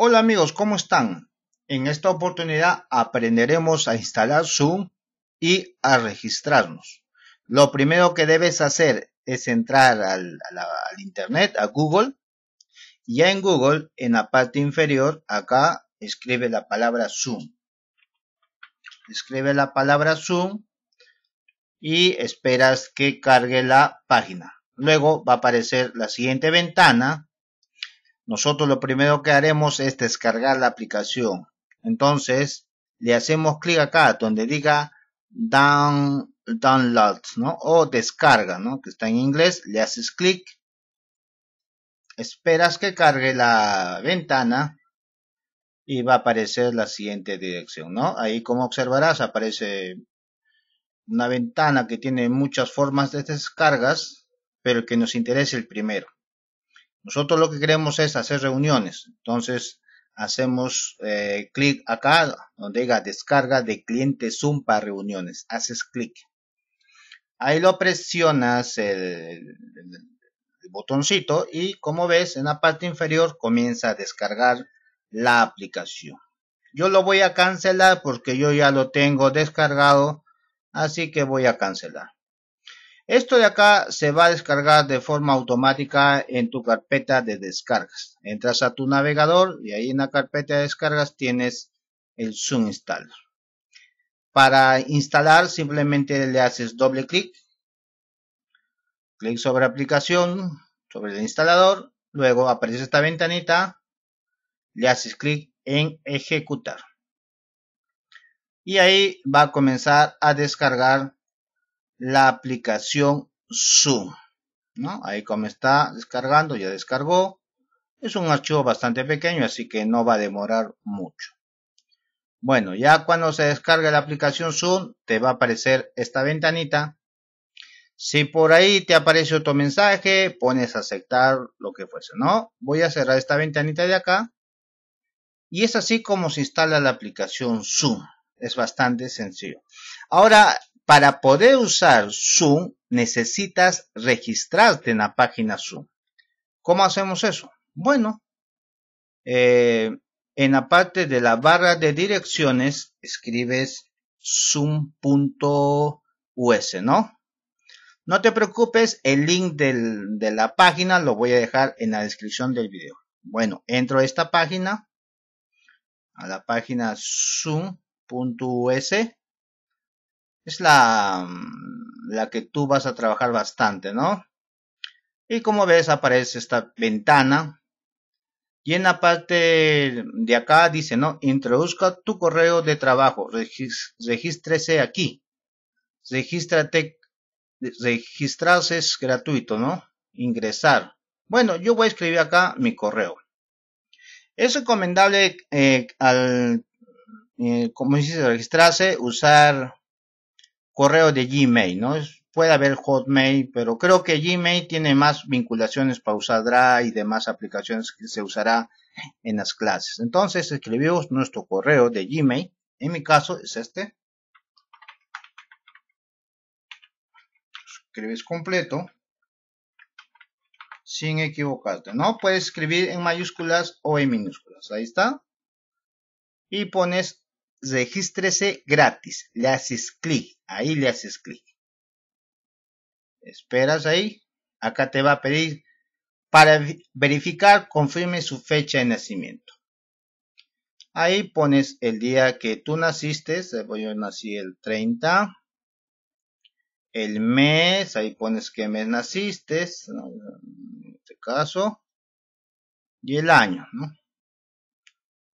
Hola amigos, ¿cómo están? En esta oportunidad aprenderemos a instalar Zoom y a registrarnos. Lo primero que debes hacer es entrar al, Internet, a Google. Ya en Google, en la parte inferior, acá escribe la palabra Zoom. Escribe la palabra Zoom y esperas que cargue la página. Luego va a aparecer la siguiente ventana nosotros lo primero que haremos es descargar la aplicación. Entonces, le hacemos clic acá donde diga download, ¿no? O descarga, ¿no? Que está en inglés, le haces clic, esperas que cargue la ventana y va a aparecer la siguiente dirección, ¿no? Ahí como observarás aparece una ventana que tiene muchas formas de descargas, pero que nos interesa el primero. Nosotros lo que queremos es hacer reuniones. Entonces, hacemos eh, clic acá donde diga descarga de cliente Zoom para reuniones. Haces clic. Ahí lo presionas el, botoncito y como ves en la parte inferior comienza a descargar la aplicación. Yo lo voy a cancelar porque yo ya lo tengo descargado, así que voy a cancelar. Esto de acá se va a descargar de forma automática en tu carpeta de descargas. Entras a tu navegador y ahí en la carpeta de descargas tienes el Zoom Installer. Para instalar simplemente le haces doble clic, clic sobre aplicación, sobre el instalador, luego aparece esta ventanita, le haces clic en ejecutar. Y ahí va a comenzar a descargar la aplicación Zoom. ¿no? Ahí como está descargando, ya descargó. Es un archivo bastante pequeño, así que no va a demorar mucho. Bueno, ya cuando se descargue la aplicación Zoom, te va a aparecer esta ventanita. Si por ahí te aparece otro mensaje, pones aceptar lo que fuese, ¿no? Voy a cerrar esta ventanita de acá. Y es así como se instala la aplicación Zoom. Es bastante sencillo. Ahora, para poder usar Zoom necesitas registrarte en la página Zoom. ¿Cómo hacemos eso? Bueno, eh, en la parte de la barra de direcciones escribes zoom.us, ¿no? No te preocupes, el link de la página lo voy a dejar en la descripción del video. Bueno, entro a esta página, a la página zoom.us es la, mm, la que tú vas a trabajar bastante, ¿no? Y como ves, aparece esta ventana. Y en la parte de acá dice, ¿no? Introduzca tu correo de trabajo. regístrese aquí. Regístrate. Registrarse es gratuito, ¿no? Ingresar. Bueno, yo voy a escribir acá mi correo. Es recomendable eh, al, eh, como dice, registrarse, usar correo de Gmail, ¿no? puede haber Hotmail, pero creo que Gmail tiene más vinculaciones para usar Drive y demás aplicaciones que se usará en las clases. Entonces escribimos nuestro correo de Gmail. En mi caso es este. Escribes completo. Sin equivocarte, ¿no? Puedes escribir en mayúsculas o en minúsculas. Ahí está. Y pones regístrese gratis. Le haces clic. Ahí le haces clic. Esperas ahí. Acá te va a pedir para verificar, confirme su fecha de nacimiento. Ahí pones el día que tú naciste. Yo nací el 30. El mes. Ahí pones qué mes naciste. En este caso. Y el año. ¿no?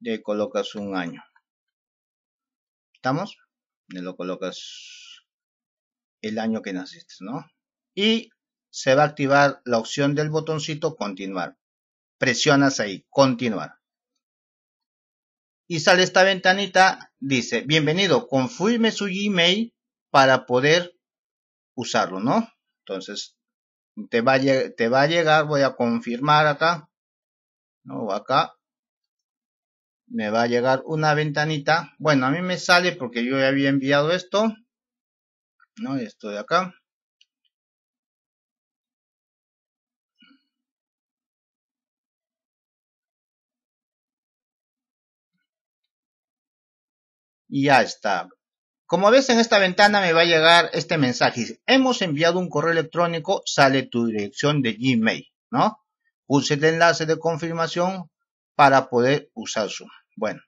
Le colocas un año. ¿Estamos? Le lo colocas el año que naciste, ¿no? Y se va a activar la opción del botoncito continuar. Presionas ahí, continuar. Y sale esta ventanita, dice, bienvenido, confirme su Gmail para poder usarlo, ¿no? Entonces, te va, a, te va a llegar, voy a confirmar acá, ¿no? Acá, me va a llegar una ventanita bueno a mí me sale porque yo ya había enviado esto no esto de acá y ya está como ves en esta ventana me va a llegar este mensaje. Hemos enviado un correo electrónico, sale tu dirección de Gmail, ¿no? puse el enlace de confirmación para poder usar Zoom. Bueno,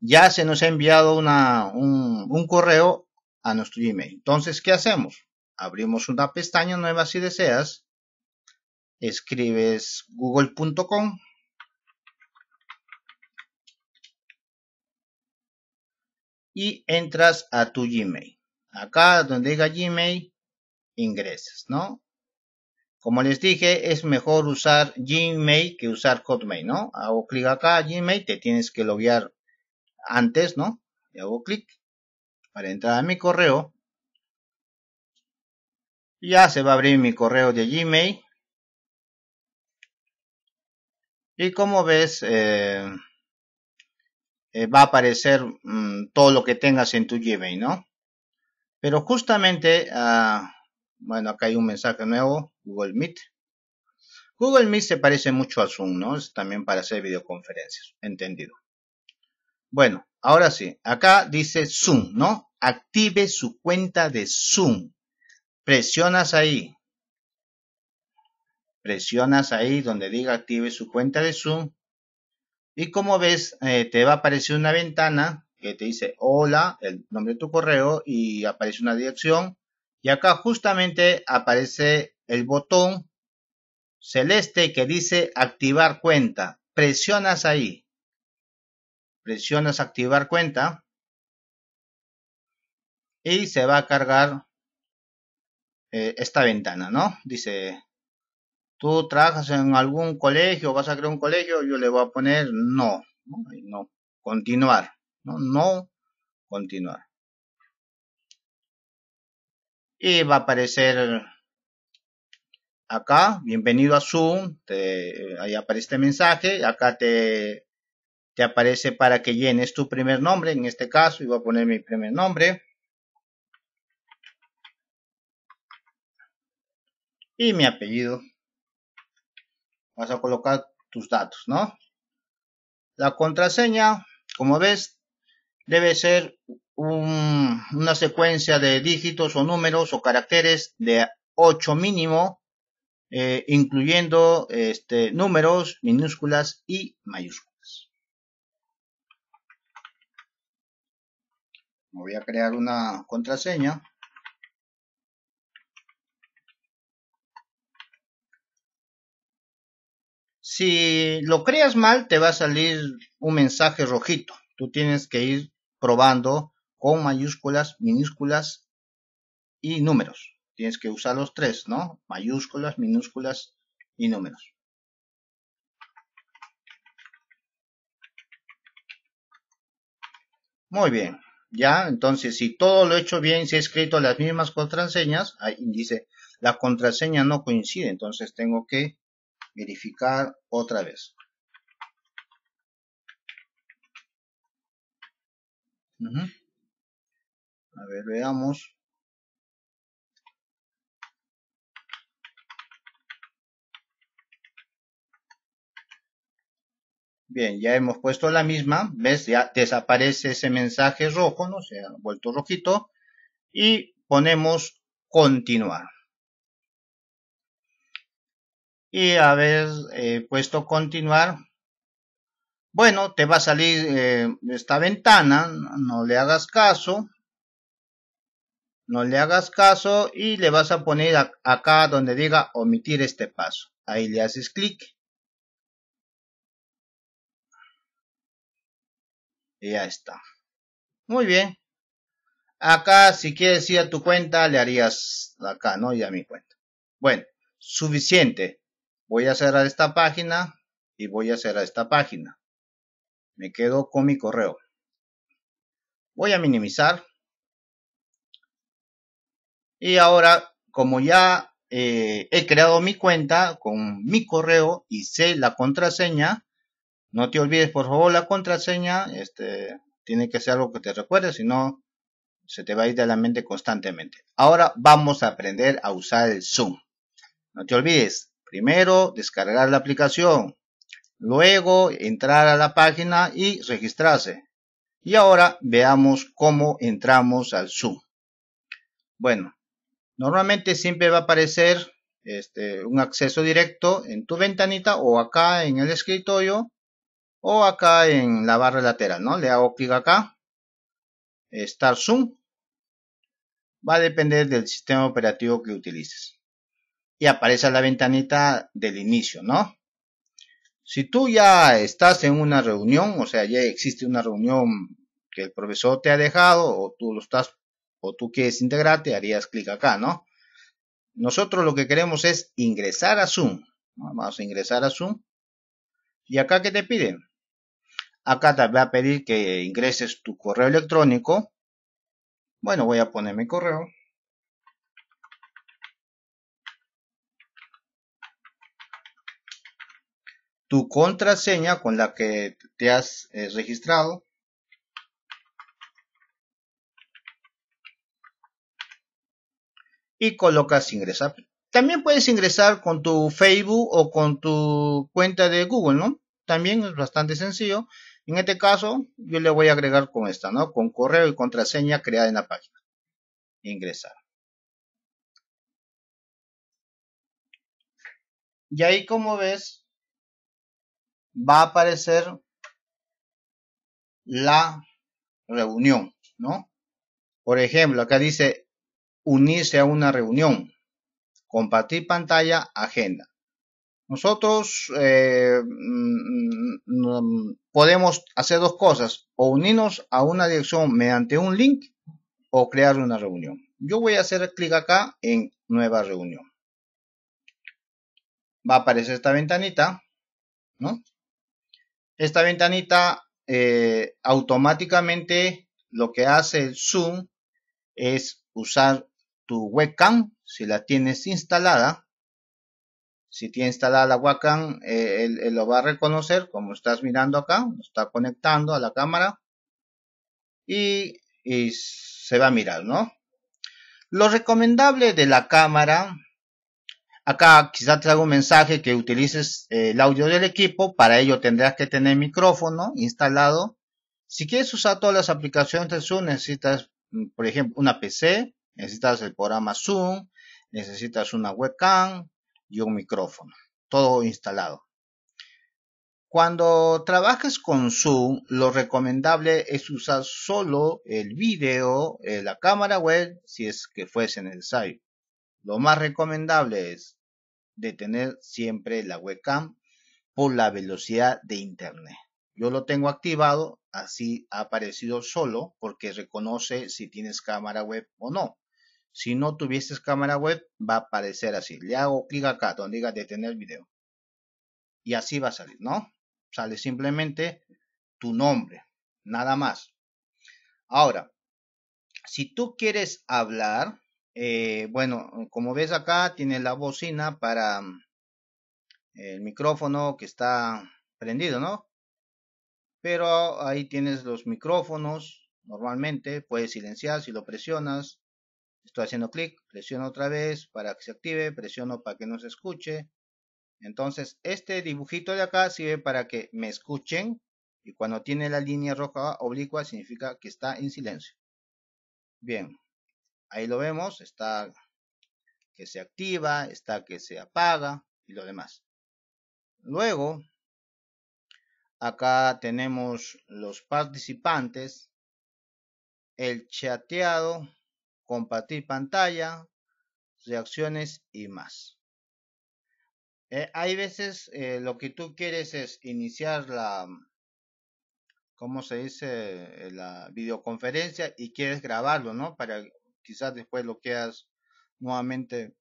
ya se nos ha enviado una, un, correo a nuestro Gmail. Entonces, ¿qué hacemos? Abrimos una pestaña nueva si deseas. Escribes google.com. Y entras a tu Gmail. Acá donde diga Gmail, ingresas, ¿no? Como les dije, es mejor usar Gmail que usar Hotmail, ¿no? Hago clic acá, Gmail, te tienes que loguear antes, ¿no? Y hago clic para entrar a mi correo. Ya se va a abrir mi correo de Gmail. Y como ves, eh, eh, va a aparecer mm, todo lo que tengas en tu Gmail, ¿no? Pero justamente ah, bueno, acá hay un mensaje nuevo, Google Meet. Google Meet se parece mucho a Zoom, ¿no? Es también para hacer videoconferencias, entendido. Bueno, ahora sí, acá dice Zoom, ¿no? Active su cuenta de Zoom. Presionas ahí. Presionas ahí donde diga active su cuenta de Zoom. Y como ves, eh, te va a aparecer una ventana que te dice hola, el nombre de tu correo y aparece una dirección y acá justamente aparece el botón celeste que dice activar cuenta. Presionas ahí. Presionas activar cuenta. Y se va a cargar eh, esta ventana, ¿no? Dice, tú trabajas en algún colegio, vas a crear un colegio, yo le voy a poner no. No, no continuar. No, no, continuar y va a aparecer acá, bienvenido a Zoom, ahí aparece este mensaje, acá te, te aparece para que llenes tu primer nombre, en este caso iba a poner mi primer nombre. Y mi apellido. Vas a colocar tus datos, ¿no? La contraseña, como ves, debe ser una secuencia de dígitos o números o caracteres de 8 mínimo, eh, incluyendo este, números, minúsculas y mayúsculas. Voy a crear una contraseña. Si lo creas mal, te va a salir un mensaje rojito. Tú tienes que ir probando con mayúsculas, minúsculas y números. Tienes que usar los tres, ¿no? Mayúsculas, minúsculas y números. Muy bien. Ya, entonces, si todo lo he hecho bien, si he escrito las mismas contraseñas, ahí dice, la contraseña no coincide, entonces tengo que verificar otra vez. A ver, veamos. Bien, ya hemos puesto la misma, ¿ves? Ya desaparece ese mensaje rojo, ¿no? Se ha vuelto rojito. Y ponemos continuar. Y a ver, he puesto continuar, bueno, te va a salir eh, esta ventana, no le hagas caso no le hagas caso y le vas a poner acá donde diga omitir este paso. Ahí le haces clic. Y ya está. Muy bien. Acá, si quieres ir a tu cuenta, le harías acá, ¿no? Y a mi cuenta. Bueno, suficiente. Voy a cerrar esta página y voy a cerrar esta página. Me quedo con mi correo. Voy a minimizar. Y ahora, como ya eh, he creado mi cuenta con mi correo y sé la contraseña, no te olvides por favor la contraseña, este, tiene que ser algo que te recuerde, si no, se te va a ir de la mente constantemente. Ahora vamos a aprender a usar el Zoom. No te olvides, primero descargar la aplicación, luego entrar a la página y registrarse. Y ahora veamos cómo entramos al Zoom. Bueno, Normalmente siempre va a aparecer este, un acceso directo en tu ventanita o acá en el escritorio o acá en la barra lateral, ¿no? Le hago clic acá, Start Zoom. Va a depender del sistema operativo que utilices. Y aparece la ventanita del inicio, ¿no? Si tú ya estás en una reunión, o sea, ya existe una reunión que el profesor te ha dejado o tú lo estás o tú quieres integrarte, harías clic acá, ¿no? Nosotros lo que queremos es ingresar a Zoom. Ah, vamos a ingresar a Zoom. ¿Y acá qué te piden? Acá te va a pedir que ingreses tu correo electrónico. Bueno, voy a poner mi correo. Tu contraseña con la que te has eh, registrado. y colocas ingresar. También puedes ingresar con tu Facebook o con tu cuenta de Google, ¿no? También es bastante sencillo. En este caso, yo le voy a agregar con esta, ¿no? Con correo y contraseña creada en la página. Ingresar. Y ahí como ves, va a aparecer la reunión, ¿no? Por ejemplo, acá dice unirse a una reunión, compartir pantalla, agenda. Nosotros eh, mm, mm, mm, podemos hacer dos cosas, o unirnos a una dirección mediante un link o crear una reunión. Yo voy a hacer clic acá en nueva reunión. Va a aparecer esta ventanita, ¿no? Esta ventanita eh, automáticamente lo que hace Zoom es usar tu webcam, si la tienes instalada, si tiene instalada la webcam, eh, él, lo va a reconocer, como estás mirando acá, está conectando a la cámara y, se va a mirar, ¿no? Lo recomendable de la cámara, acá quizá hago un mensaje que utilices eh, el audio del equipo, para ello tendrás que tener micrófono instalado. Si quieres usar todas las aplicaciones de Zoom, necesitas, mm, por ejemplo, una PC, Necesitas el programa Zoom, necesitas una webcam y un micrófono, todo instalado. Cuando trabajes con Zoom, lo recomendable es usar solo el video, eh, la cámara web, si es que fuese necesario. Lo más recomendable es detener siempre la webcam por la velocidad de internet. Yo lo tengo activado, así ha aparecido solo porque reconoce si tienes cámara web o no. Si no tuvieses cámara web, va a aparecer así. Le hago clic acá donde diga detener video. Y así va a salir, ¿no? Sale simplemente tu nombre, nada más. Ahora, si tú quieres hablar, eh, bueno, como ves acá, tiene la bocina para mm, el micrófono que está prendido, ¿no? Pero ahí tienes los micrófonos, normalmente, puedes silenciar si lo presionas, Estoy haciendo clic, presiono otra vez para que se active, presiono para que no se escuche. Entonces, este dibujito de acá sirve para que me escuchen y cuando tiene la línea roja oblicua significa que está en silencio. Bien, ahí lo vemos, está que se activa, está que se apaga y lo demás. Luego, acá tenemos los participantes, el chateado, compartir pantalla, reacciones y más. Eh, hay veces eh, lo que tú quieres es iniciar la, ¿cómo se dice? Eh, la videoconferencia y quieres grabarlo, ¿no? Para quizás después lo quieras nuevamente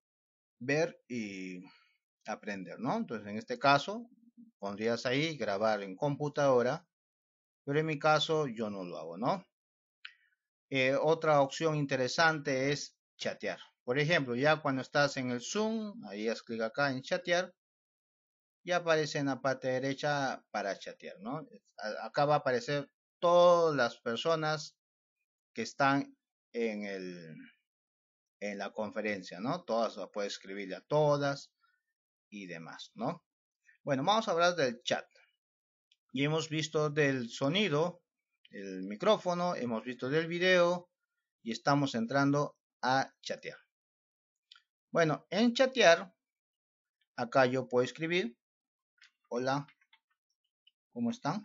ver y aprender, ¿no? Entonces, en este caso, pondrías ahí grabar en computadora, pero en mi caso yo no lo hago, ¿no? Eh, otra opción interesante es chatear. Por ejemplo, ya cuando estás en el Zoom, ahí es clic acá en chatear, y aparece en la parte derecha para chatear, ¿no? Acá va a aparecer todas las personas que están en, en la conferencia, ¿no? Todas, puedes escribirle a todas y demás, ¿no? Bueno, vamos a hablar del chat. Y hemos visto del sonido, el micrófono, hemos visto del video y estamos entrando a chatear. Bueno, en chatear, acá yo puedo escribir, hola, ¿cómo están?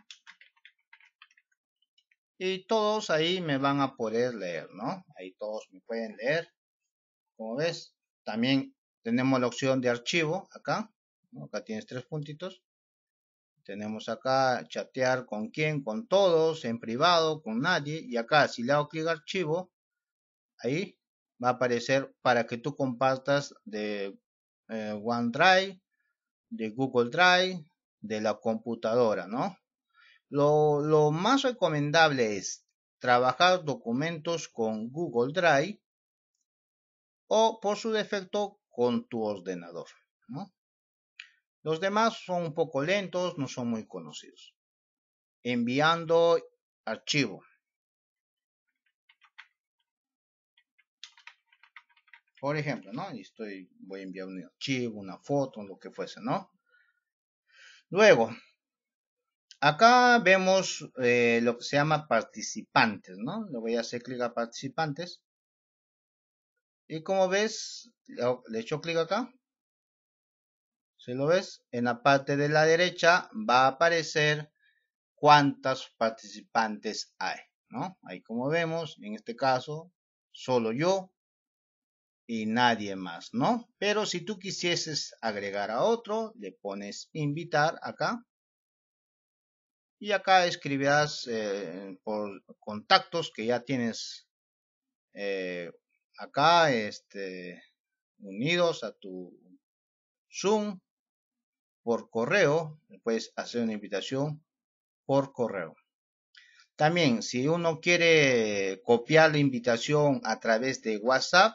Y todos ahí me van a poder leer, ¿no? Ahí todos me pueden leer. Como ves, también tenemos la opción de archivo acá. Acá tienes tres puntitos. Tenemos acá chatear con quién, con todos, en privado, con nadie. Y acá, si le hago clic archivo, ahí va a aparecer para que tú compartas de eh, OneDrive, de Google Drive, de la computadora, ¿no? Lo, lo más recomendable es trabajar documentos con Google Drive o por su defecto con tu ordenador, ¿no? Los demás son un poco lentos, no son muy conocidos. Enviando archivo. Por ejemplo, ¿no? Y estoy, voy a enviar un archivo, una foto, lo que fuese, ¿no? Luego, acá vemos eh, lo que se llama participantes, ¿no? Le voy a hacer clic a participantes. Y como ves, le echo clic acá si lo ves, en la parte de la derecha va a aparecer cuántas participantes hay, ¿no? Ahí como vemos, en este caso, solo yo y nadie más, ¿no? Pero si tú quisieses agregar a otro, le pones invitar acá. Y acá escribirás eh, por contactos que ya tienes eh, acá, este, unidos a tu Zoom, por correo, puedes hacer una invitación por correo. También, si uno quiere copiar la invitación a través de WhatsApp,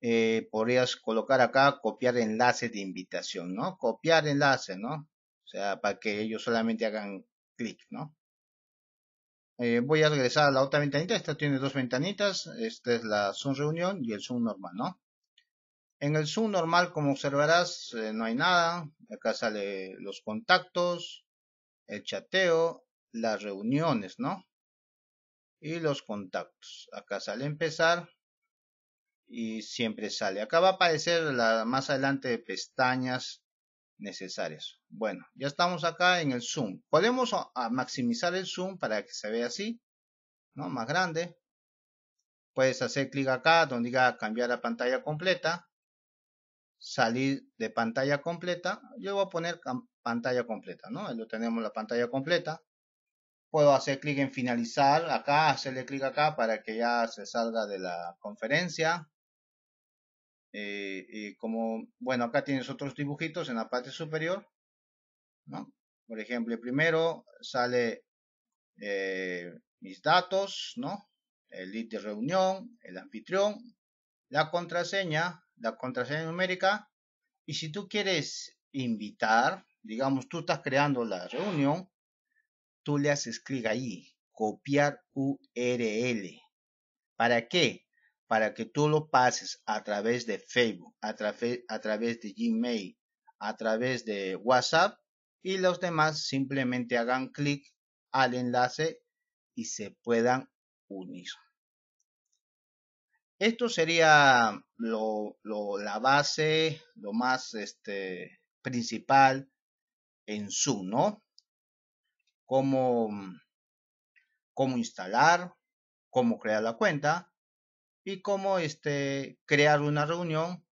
eh, podrías colocar acá copiar enlace de invitación, ¿no? Copiar enlace, ¿no? O sea, para que ellos solamente hagan clic, ¿no? Eh, voy a regresar a la otra ventanita. Esta tiene dos ventanitas. Esta es la Zoom reunión y el Zoom normal, ¿no? En el Zoom normal, como observarás, eh, no hay nada. Acá sale los contactos, el chateo, las reuniones, ¿no? Y los contactos. Acá sale empezar y siempre sale. Acá va a aparecer la, más adelante pestañas necesarias. Bueno, ya estamos acá en el zoom. Podemos maximizar el zoom para que se vea así, ¿no? Más grande. Puedes hacer clic acá donde diga cambiar a pantalla completa salir de pantalla completa, yo voy a poner pantalla completa, ¿no? Ahí lo tenemos la pantalla completa. Puedo hacer clic en finalizar acá, hacerle clic acá para que ya se salga de la conferencia. Eh, y como, bueno, acá tienes otros dibujitos en la parte superior, ¿no? Por ejemplo, primero sale eh, mis datos, ¿no? El lead de reunión, el anfitrión, la contraseña, la contraseña numérica y si tú quieres invitar, digamos, tú estás creando la reunión, tú le haces clic ahí, copiar URL. ¿Para qué? Para que tú lo pases a través de Facebook, a, a través de Gmail, a través de WhatsApp y los demás simplemente hagan clic al enlace y se puedan unir. Esto sería lo, la base, lo más este, principal en Zoom, ¿no? Cómo, cómo instalar, cómo crear la cuenta y cómo este, crear una reunión.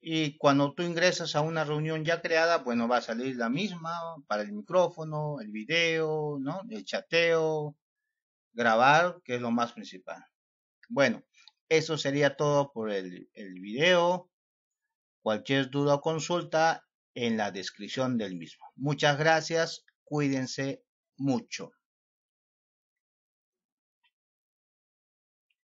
Y cuando tú ingresas a una reunión ya creada, bueno, va a salir la misma para el micrófono, el video, ¿no? El chateo, grabar, que es lo más principal. Bueno, eso sería todo por el, video. Cualquier duda o consulta en la descripción del mismo. Muchas gracias, cuídense mucho.